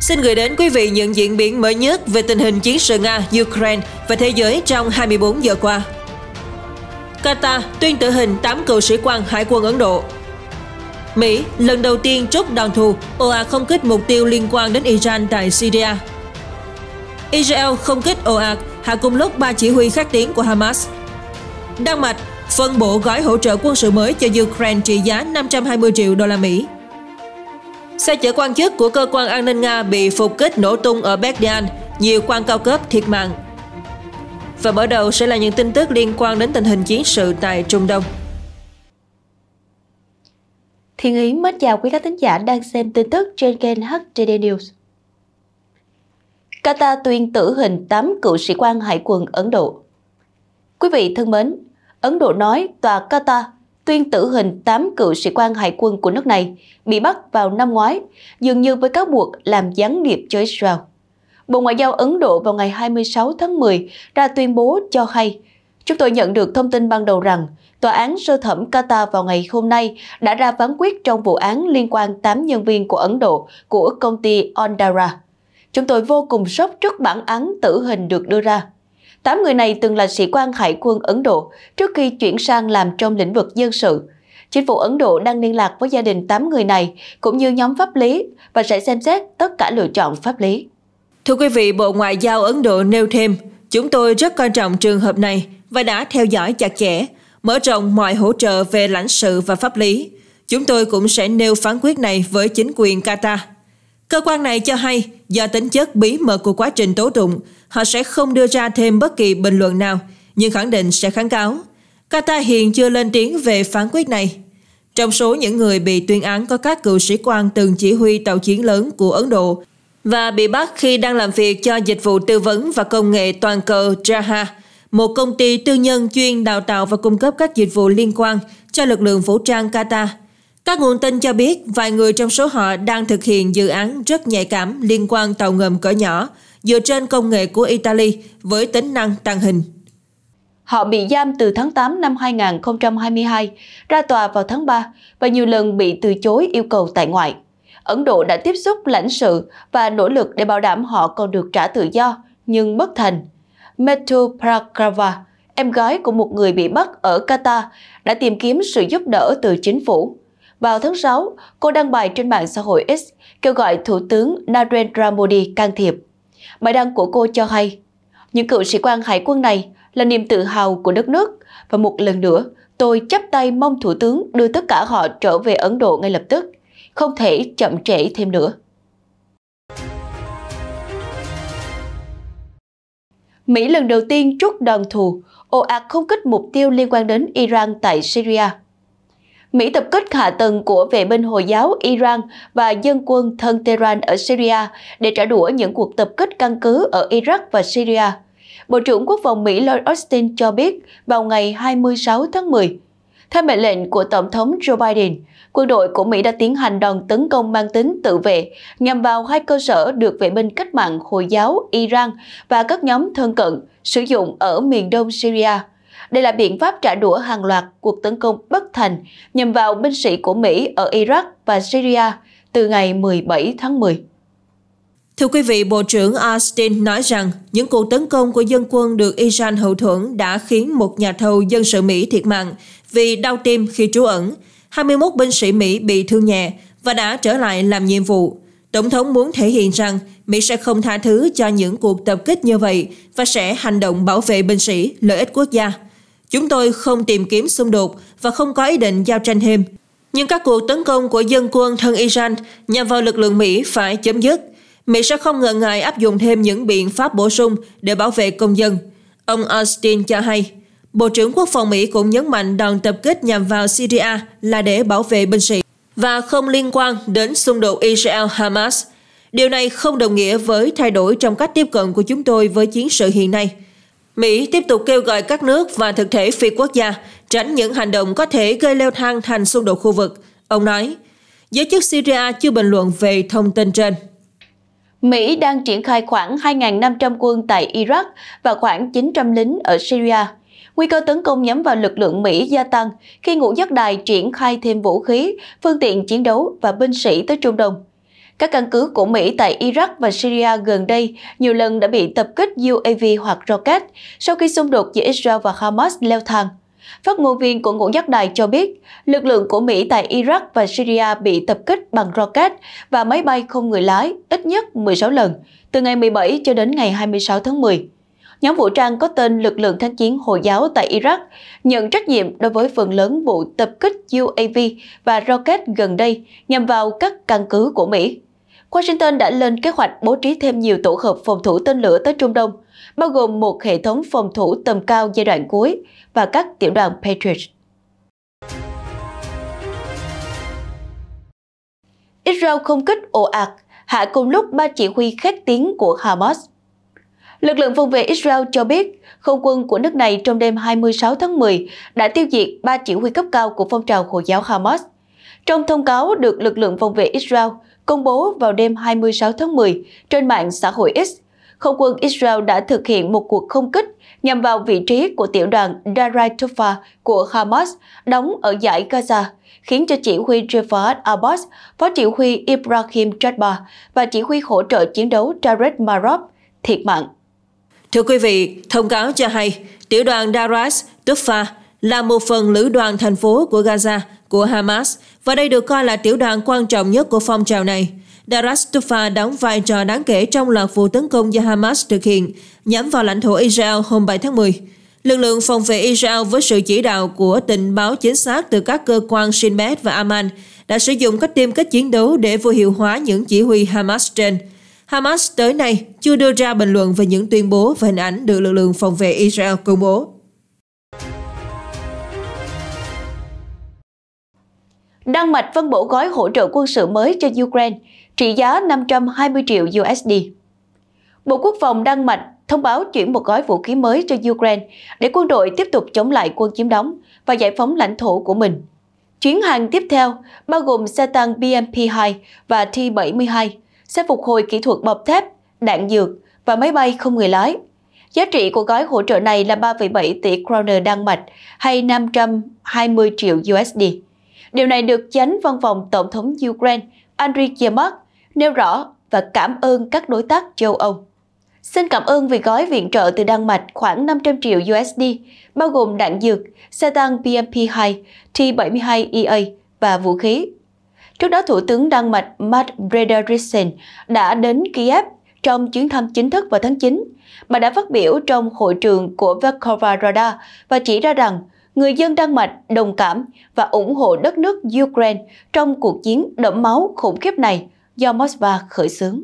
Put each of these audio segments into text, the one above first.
Xin gửi đến quý vị những diễn biến mới nhất về tình hình chiến sự Nga-Ukraine và thế giới trong 24 giờ qua. Qatar tuyên tử hình 8 cựu sĩ quan Hải quân Ấn Độ Mỹ lần đầu tiên chốt đòn thù, OA không kích mục tiêu liên quan đến Iran tại Syria. Israel không kích ồ hạ cùng lúc ba chỉ huy khác tiến của Hamas. Đan Mạch phân bổ gói hỗ trợ quân sự mới cho Ukraine trị giá 520 triệu đô la Mỹ. Xe chở quan chức của cơ quan an ninh Nga bị phục kích nổ tung ở Berdian, nhiều quan cao cấp thiệt mạng. Và mở đầu sẽ là những tin tức liên quan đến tình hình chiến sự tại Trung Đông. Thiên Yến mến chào quý khán thính giả đang xem tin tức trên kênh HTD News. Qatar tuyên tử hình 8 cựu sĩ quan hải quân Ấn Độ Quý vị thân mến, Ấn Độ nói tòa Qatar tuyên tử hình 8 cựu sĩ quan hải quân của nước này, bị bắt vào năm ngoái, dường như với cáo buộc làm gián điệp cho Israel. Bộ Ngoại giao Ấn Độ vào ngày 26 tháng 10 ra tuyên bố cho hay, chúng tôi nhận được thông tin ban đầu rằng Tòa án sơ thẩm Qatar vào ngày hôm nay đã ra phán quyết trong vụ án liên quan 8 nhân viên của Ấn Độ của công ty Ondara. Chúng tôi vô cùng sốc trước bản án tử hình được đưa ra. Tám người này từng là sĩ quan hải quân Ấn Độ trước khi chuyển sang làm trong lĩnh vực dân sự. Chính phủ Ấn Độ đang liên lạc với gia đình 8 người này cũng như nhóm pháp lý và sẽ xem xét tất cả lựa chọn pháp lý. Thưa quý vị, Bộ Ngoại giao Ấn Độ nêu thêm, chúng tôi rất coi trọng trường hợp này và đã theo dõi chặt chẽ, mở rộng mọi hỗ trợ về lãnh sự và pháp lý. Chúng tôi cũng sẽ nêu phán quyết này với chính quyền Qatar. Cơ quan này cho hay, do tính chất bí mật của quá trình tố tụng, họ sẽ không đưa ra thêm bất kỳ bình luận nào, nhưng khẳng định sẽ kháng cáo. Qatar hiện chưa lên tiếng về phán quyết này. Trong số những người bị tuyên án có các cựu sĩ quan từng chỉ huy tàu chiến lớn của Ấn Độ và bị bắt khi đang làm việc cho dịch vụ tư vấn và công nghệ toàn cầu Jaha, một công ty tư nhân chuyên đào tạo và cung cấp các dịch vụ liên quan cho lực lượng vũ trang Qatar – các nguồn tin cho biết vài người trong số họ đang thực hiện dự án rất nhạy cảm liên quan tàu ngầm cỡ nhỏ dựa trên công nghệ của Italy với tính năng tàng hình. Họ bị giam từ tháng 8 năm 2022, ra tòa vào tháng 3 và nhiều lần bị từ chối yêu cầu tại ngoại. Ấn Độ đã tiếp xúc lãnh sự và nỗ lực để bảo đảm họ còn được trả tự do, nhưng bất thành. Metu Prakrava, em gái của một người bị bắt ở Qatar, đã tìm kiếm sự giúp đỡ từ chính phủ. Vào tháng 6, cô đăng bài trên mạng xã hội X kêu gọi Thủ tướng Narendra Modi can thiệp. Bài đăng của cô cho hay, những cựu sĩ quan hải quân này là niềm tự hào của đất nước và một lần nữa tôi chấp tay mong Thủ tướng đưa tất cả họ trở về Ấn Độ ngay lập tức, không thể chậm trễ thêm nữa. Mỹ lần đầu tiên trút đòn thù, ồ ạt không kích mục tiêu liên quan đến Iran tại Syria. Mỹ tập kích hạ tầng của vệ binh Hồi giáo Iran và dân quân thân Tehran ở Syria để trả đũa những cuộc tập kích căn cứ ở Iraq và Syria. Bộ trưởng Quốc phòng Mỹ Lloyd Austin cho biết vào ngày 26 tháng 10, theo mệnh lệnh của Tổng thống Joe Biden, quân đội của Mỹ đã tiến hành đòn tấn công mang tính tự vệ nhằm vào hai cơ sở được vệ binh cách mạng Hồi giáo Iran và các nhóm thân cận sử dụng ở miền đông Syria. Đây là biện pháp trả đũa hàng loạt cuộc tấn công bất thành nhằm vào binh sĩ của Mỹ ở Iraq và Syria từ ngày 17 tháng 10. Thưa quý vị, Bộ trưởng Austin nói rằng những cuộc tấn công của dân quân được Iran hậu thuẫn đã khiến một nhà thầu dân sự Mỹ thiệt mạng vì đau tim khi trú ẩn, 21 binh sĩ Mỹ bị thương nhẹ và đã trở lại làm nhiệm vụ. Tổng thống muốn thể hiện rằng Mỹ sẽ không tha thứ cho những cuộc tập kích như vậy và sẽ hành động bảo vệ binh sĩ, lợi ích quốc gia. Chúng tôi không tìm kiếm xung đột và không có ý định giao tranh thêm. Nhưng các cuộc tấn công của dân quân thân Iran nhằm vào lực lượng Mỹ phải chấm dứt. Mỹ sẽ không ngần ngại áp dụng thêm những biện pháp bổ sung để bảo vệ công dân. Ông Austin cho hay, Bộ trưởng Quốc phòng Mỹ cũng nhấn mạnh đòn tập kích nhằm vào Syria là để bảo vệ binh sĩ và không liên quan đến xung đột Israel-Hamas. Điều này không đồng nghĩa với thay đổi trong cách tiếp cận của chúng tôi với chiến sự hiện nay – Mỹ tiếp tục kêu gọi các nước và thực thể phi quốc gia tránh những hành động có thể gây leo thang thành xung đột khu vực, ông nói. Giới chức Syria chưa bình luận về thông tin trên. Mỹ đang triển khai khoảng 2.500 quân tại Iraq và khoảng 900 lính ở Syria. Nguy cơ tấn công nhắm vào lực lượng Mỹ gia tăng khi ngũ giác đài triển khai thêm vũ khí, phương tiện chiến đấu và binh sĩ tới Trung Đông. Các căn cứ của Mỹ tại Iraq và Syria gần đây nhiều lần đã bị tập kích UAV hoặc rocket sau khi xung đột giữa Israel và Hamas leo thang. Phát ngôn viên của ngũ giác đài cho biết, lực lượng của Mỹ tại Iraq và Syria bị tập kích bằng rocket và máy bay không người lái ít nhất 16 lần, từ ngày 17 cho đến ngày 26 tháng 10. Nhóm vũ trang có tên Lực lượng Thanh chiến Hồi giáo tại Iraq nhận trách nhiệm đối với phần lớn vụ tập kích UAV và rocket gần đây nhằm vào các căn cứ của Mỹ. Washington đã lên kế hoạch bố trí thêm nhiều tổ hợp phòng thủ tên lửa tới Trung Đông, bao gồm một hệ thống phòng thủ tầm cao giai đoạn cuối và các tiểu đoàn Patriot. Israel không kích ồ ạt, hạ cùng lúc ba chỉ huy khét tiếng của Hamas. Lực lượng phòng vệ Israel cho biết, không quân của nước này trong đêm 26 tháng 10 đã tiêu diệt ba chỉ huy cấp cao của phong trào Hồi giáo Hamas. Trong thông cáo được lực lượng phòng vệ Israel, công bố vào đêm 26 tháng 10 trên mạng xã hội X, không quân Israel đã thực hiện một cuộc không kích nhằm vào vị trí của tiểu đoàn Darai Tufa của Hamas đóng ở giải Gaza, khiến cho chỉ huy Javad Abbas, phó chỉ huy Ibrahim Jadba và chỉ huy hỗ trợ chiến đấu Jared Marab thiệt mạng. Thưa quý vị, thông cáo cho hay, tiểu đoàn Daras Tufa là một phần lữ đoàn thành phố của Gaza của Hamas và đây được coi là tiểu đoàn quan trọng nhất của phong trào này. Darastufa đóng vai trò đáng kể trong loạt vụ tấn công do Hamas thực hiện nhắm vào lãnh thổ Israel hôm 7 tháng 10. Lực lượng phòng vệ Israel với sự chỉ đạo của tình báo chính xác từ các cơ quan Shin Bet và Amman đã sử dụng các tiêm kích chiến đấu để vô hiệu hóa những chỉ huy Hamas trên. Hamas tới nay chưa đưa ra bình luận về những tuyên bố và hình ảnh được lực lượng phòng vệ Israel công bố. Đan Mạch phân bổ gói hỗ trợ quân sự mới cho Ukraine, trị giá 520 triệu USD. Bộ Quốc phòng Đan Mạch thông báo chuyển một gói vũ khí mới cho Ukraine để quân đội tiếp tục chống lại quân chiếm đóng và giải phóng lãnh thổ của mình. Chuyến hàng tiếp theo bao gồm xe tăng BMP-2 và T-72, xe phục hồi kỹ thuật bọc thép, đạn dược và máy bay không người lái. Giá trị của gói hỗ trợ này là 3,7 tỷ kroner Đan Mạch hay 520 triệu USD. Điều này được chánh văn phòng Tổng thống Ukraine Andriy Yermak nêu rõ và cảm ơn các đối tác châu Âu. Xin cảm ơn vì gói viện trợ từ Đan Mạch khoảng 500 triệu USD, bao gồm đạn dược, xe tăng BMP-2, T-72EA và vũ khí. Trước đó, Thủ tướng Đan Mạch Matt Frederiksen đã đến Kiev trong chuyến thăm chính thức vào tháng 9. Bà đã phát biểu trong hội trường của Verkhovna Rada và chỉ ra rằng người dân Đan Mạch đồng cảm và ủng hộ đất nước Ukraine trong cuộc chiến đẫm máu khủng khiếp này do Moscow khởi xướng.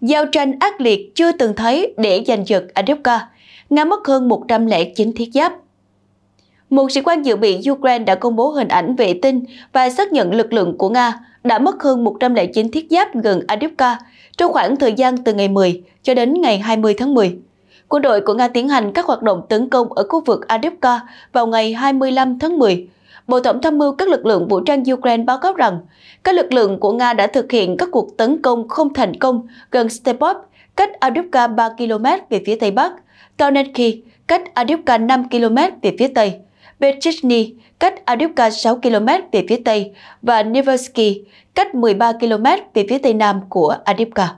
Giao tranh ác liệt chưa từng thấy để giành giật Adivka, Nga mất hơn 109 thiết giáp. Một sĩ quan dự bị Ukraine đã công bố hình ảnh vệ tinh và xác nhận lực lượng của Nga đã mất hơn 109 thiết giáp gần Adivka trong khoảng thời gian từ ngày 10 cho đến ngày 20 tháng 10 quân đội của Nga tiến hành các hoạt động tấn công ở khu vực Adivka vào ngày 25 tháng 10. Bộ Tổng tham mưu các lực lượng vũ trang Ukraine báo cáo rằng các lực lượng của Nga đã thực hiện các cuộc tấn công không thành công gần Stepov, cách Adivka 3 km về phía tây bắc, Tonetki, cách Adivka 5 km về phía tây, Bechitny, cách Adivka 6 km về phía tây và Niversky, cách 13 km về phía tây nam của Adivka.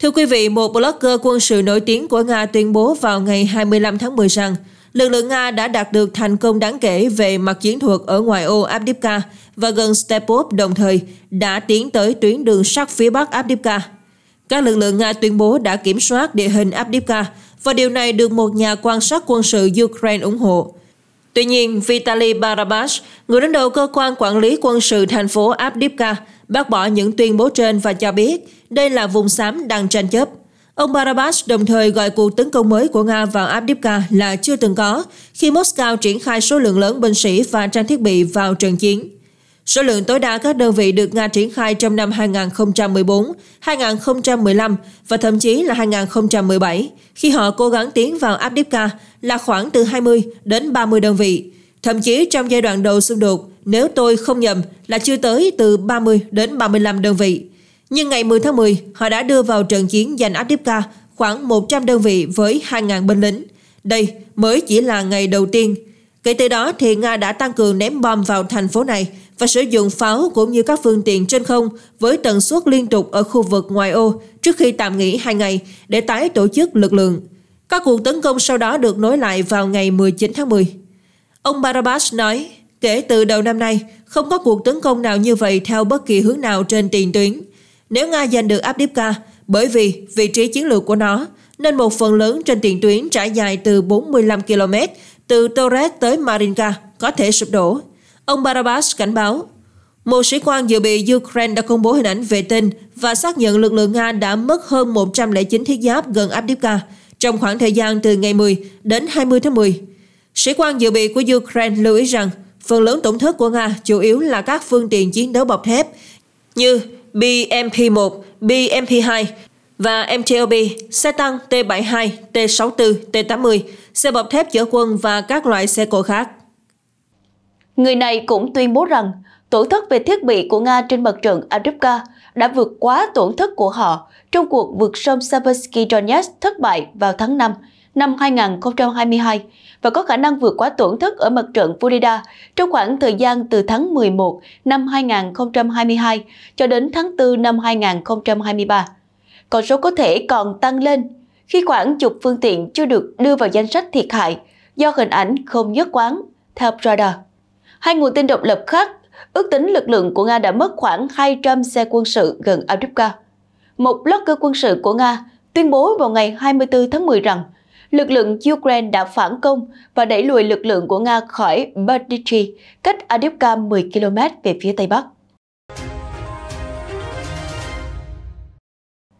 Thưa quý vị, một blogger quân sự nổi tiếng của Nga tuyên bố vào ngày 25 tháng 10 rằng lực lượng Nga đã đạt được thành công đáng kể về mặt chiến thuật ở ngoài ô Abdivka và gần Stepov đồng thời đã tiến tới tuyến đường sắt phía bắc Abdivka. Các lực lượng Nga tuyên bố đã kiểm soát địa hình Abdivka và điều này được một nhà quan sát quân sự Ukraine ủng hộ. Tuy nhiên, Vitaly Barabas, người đứng đầu cơ quan quản lý quân sự thành phố Abdivka, bác bỏ những tuyên bố trên và cho biết đây là vùng xám đang tranh chấp. Ông Barabas đồng thời gọi cuộc tấn công mới của Nga vào Abdivka là chưa từng có khi Moscow triển khai số lượng lớn binh sĩ và trang thiết bị vào trận chiến. Số lượng tối đa các đơn vị được Nga triển khai trong năm 2014, 2015 và thậm chí là 2017 khi họ cố gắng tiến vào Abdipka là khoảng từ 20 đến 30 đơn vị. Thậm chí trong giai đoạn đầu xung đột, nếu tôi không nhầm là chưa tới từ 30 đến 35 đơn vị. Nhưng ngày 10 tháng 10, họ đã đưa vào trận chiến giành Abdipka khoảng 100 đơn vị với 2.000 binh lính. Đây mới chỉ là ngày đầu tiên. Kể từ đó thì Nga đã tăng cường ném bom vào thành phố này và sử dụng pháo cũng như các phương tiện trên không với tần suất liên tục ở khu vực ngoài ô trước khi tạm nghỉ 2 ngày để tái tổ chức lực lượng. Các cuộc tấn công sau đó được nối lại vào ngày 19 tháng 10. Ông Barabas nói, kể từ đầu năm nay, không có cuộc tấn công nào như vậy theo bất kỳ hướng nào trên tiền tuyến. Nếu Nga giành được Abdivka, bởi vì vị trí chiến lược của nó, nên một phần lớn trên tiền tuyến trải dài từ 45 km từ Torres tới Marinka có thể sụp đổ. Ông Barabas cảnh báo, một sĩ quan dự bị Ukraine đã công bố hình ảnh vệ tinh và xác nhận lực lượng Nga đã mất hơn 109 thiết giáp gần Abdivka trong khoảng thời gian từ ngày 10 đến 20 tháng 10. Sĩ quan dự bị của Ukraine lưu ý rằng phần lớn tổn thất của Nga chủ yếu là các phương tiện chiến đấu bọc thép như BMP-1, BMP-2 và MTLB, xe tăng T-72, T-64, T-80, xe bọc thép chở quân và các loại xe cộ khác. Người này cũng tuyên bố rằng tổn thất về thiết bị của Nga trên mặt trận Adripka đã vượt quá tổn thất của họ trong cuộc vượt sông Sabersky Donetsk thất bại vào tháng 5 năm 2022 và có khả năng vượt quá tổn thất ở mặt trận Florida trong khoảng thời gian từ tháng 11 năm 2022 cho đến tháng 4 năm 2023. Con số có thể còn tăng lên khi khoảng chục phương tiện chưa được đưa vào danh sách thiệt hại do hình ảnh không nhất quán, theo Radar. Hai nguồn tin độc lập khác ước tính lực lượng của Nga đã mất khoảng 200 xe quân sự gần Avdiivka. Một blogger quân sự của Nga tuyên bố vào ngày 24 tháng 10 rằng lực lượng Ukraine đã phản công và đẩy lùi lực lượng của Nga khỏi Berdichi, cách Avdiivka 10 km về phía Tây Bắc.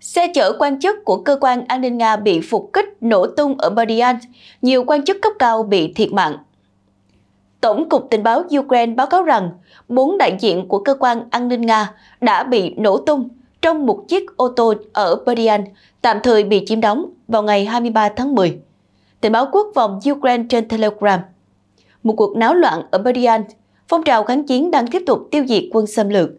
Xe chở quan chức của cơ quan an ninh Nga bị phục kích nổ tung ở Berdyansk, nhiều quan chức cấp cao bị thiệt mạng. Tổng cục Tình báo Ukraine báo cáo rằng bốn đại diện của cơ quan an ninh Nga đã bị nổ tung trong một chiếc ô tô ở Berdyan, tạm thời bị chiếm đóng vào ngày 23 tháng 10. Tình báo quốc phòng Ukraine trên Telegram Một cuộc náo loạn ở Berdyan, phong trào kháng chiến đang tiếp tục tiêu diệt quân xâm lược.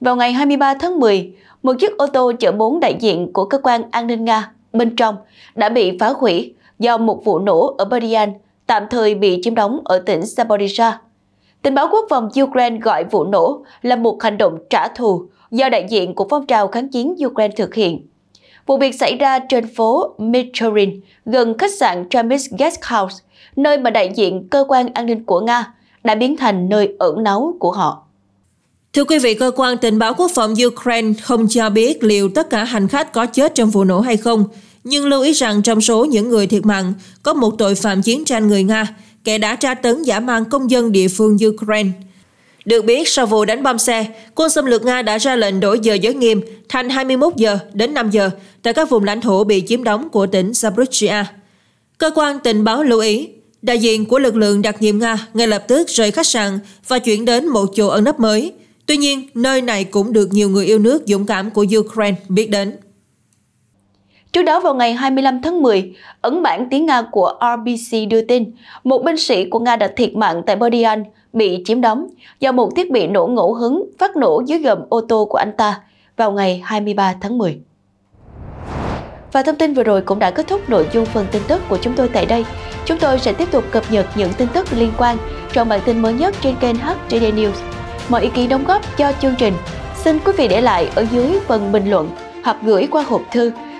Vào ngày 23 tháng 10, một chiếc ô tô chở bốn đại diện của cơ quan an ninh Nga bên trong đã bị phá hủy do một vụ nổ ở Berdyan tạm thời bị chiếm đóng ở tỉnh Zaporizhia. Tình báo quốc phòng Ukraine gọi vụ nổ là một hành động trả thù do đại diện của phong trào kháng chiến Ukraine thực hiện. Vụ việc xảy ra trên phố Michorin, gần khách sạn Tramis Guest House, nơi mà đại diện cơ quan an ninh của Nga đã biến thành nơi ẩn náu của họ. Thưa quý vị, cơ quan tình báo quốc phòng Ukraine không cho biết liệu tất cả hành khách có chết trong vụ nổ hay không, nhưng lưu ý rằng trong số những người thiệt mạng có một tội phạm chiến tranh người Nga, kẻ đã tra tấn giả mang công dân địa phương Ukraine. Được biết, sau vụ đánh bom xe, quân xâm lược Nga đã ra lệnh đổi giờ giới nghiêm thành 21 giờ đến 5 giờ tại các vùng lãnh thổ bị chiếm đóng của tỉnh Zaporizhia. Cơ quan tình báo lưu ý, đại diện của lực lượng đặc nhiệm Nga ngay lập tức rời khách sạn và chuyển đến một chỗ ẩn nấp mới. Tuy nhiên, nơi này cũng được nhiều người yêu nước dũng cảm của Ukraine biết đến. Trước đó vào ngày 25 tháng 10, ấn bản tiếng Nga của RBC đưa tin một binh sĩ của Nga đã thiệt mạng tại Bodian bị chiếm đóng do một thiết bị nổ ngẫu hứng phát nổ dưới gầm ô tô của anh ta vào ngày 23 tháng 10. Và thông tin vừa rồi cũng đã kết thúc nội dung phần tin tức của chúng tôi tại đây. Chúng tôi sẽ tiếp tục cập nhật những tin tức liên quan trong bản tin mới nhất trên kênh HTD News. Mọi ý kiến đóng góp cho chương trình xin quý vị để lại ở dưới phần bình luận hoặc gửi qua hộp thư